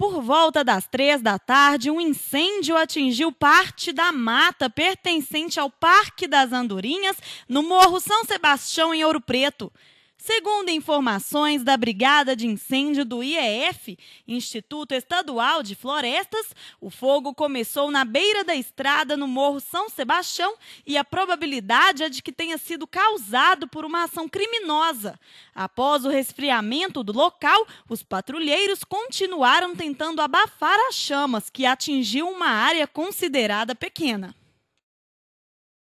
Por volta das três da tarde, um incêndio atingiu parte da mata pertencente ao Parque das Andorinhas, no Morro São Sebastião, em Ouro Preto. Segundo informações da Brigada de Incêndio do IEF, Instituto Estadual de Florestas, o fogo começou na beira da estrada no Morro São Sebastião e a probabilidade é de que tenha sido causado por uma ação criminosa. Após o resfriamento do local, os patrulheiros continuaram tentando abafar as chamas, que atingiu uma área considerada pequena.